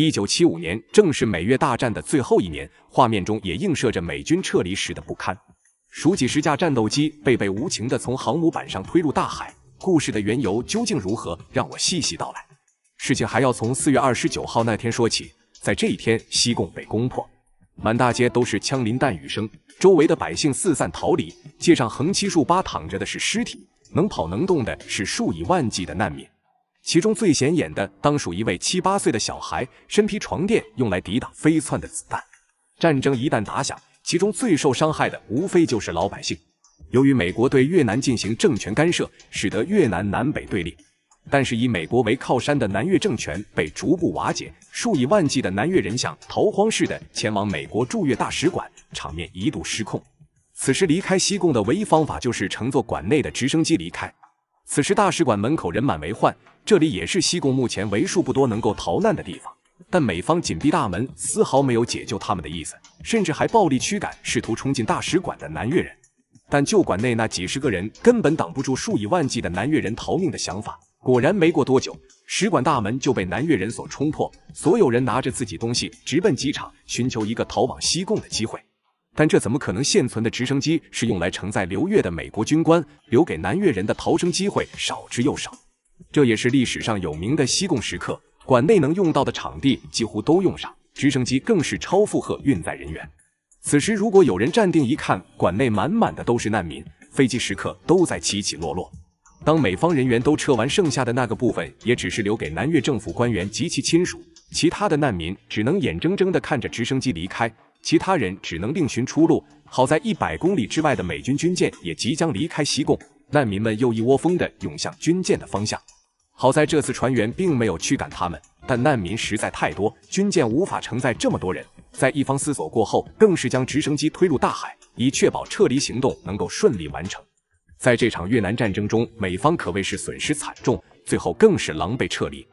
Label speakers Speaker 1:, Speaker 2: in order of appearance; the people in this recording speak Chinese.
Speaker 1: 一九七五年，正是美越大战的最后一年，画面中也映射着美军撤离时的不堪。数几十架战斗机被被无情的从航母板上推入大海。故事的缘由究竟如何，让我细细道来。事情还要从四月二十九号那天说起，在这一天，西贡被攻破，满大街都是枪林弹雨声，周围的百姓四散逃离，街上横七竖八躺着的是尸体，能跑能动的是数以万计的难民。其中最显眼的，当属一位七八岁的小孩，身披床垫用来抵挡飞窜的子弹。战争一旦打响，其中最受伤害的无非就是老百姓。由于美国对越南进行政权干涉，使得越南南北对立。但是以美国为靠山的南越政权被逐步瓦解，数以万计的南越人像逃荒似的前往美国驻越大使馆，场面一度失控。此时离开西贡的唯一方法就是乘坐馆内的直升机离开。此时大使馆门口人满为患，这里也是西贡目前为数不多能够逃难的地方。但美方紧闭大门，丝毫没有解救他们的意思，甚至还暴力驱赶试图冲进大使馆的南越人。但旧馆内那几十个人根本挡不住数以万计的南越人逃命的想法。果然没过多久，使馆大门就被南越人所冲破，所有人拿着自己东西直奔机场，寻求一个逃往西贡的机会。但这怎么可能？现存的直升机是用来承载流越的美国军官，留给南越人的逃生机会少之又少。这也是历史上有名的西贡时刻。馆内能用到的场地几乎都用上，直升机更是超负荷运载人员。此时如果有人站定一看，馆内满满的都是难民，飞机时刻都在起起落落。当美方人员都撤完，剩下的那个部分也只是留给南越政府官员及其亲属，其他的难民只能眼睁睁地看着直升机离开。其他人只能另寻出路。好在一百公里之外的美军军舰也即将离开西贡，难民们又一窝蜂地涌向军舰的方向。好在这次船员并没有驱赶他们，但难民实在太多，军舰无法承载这么多人。在一方思索过后，更是将直升机推入大海，以确保撤离行动能够顺利完成。在这场越南战争中，美方可谓是损失惨重，最后更是狼狈撤离。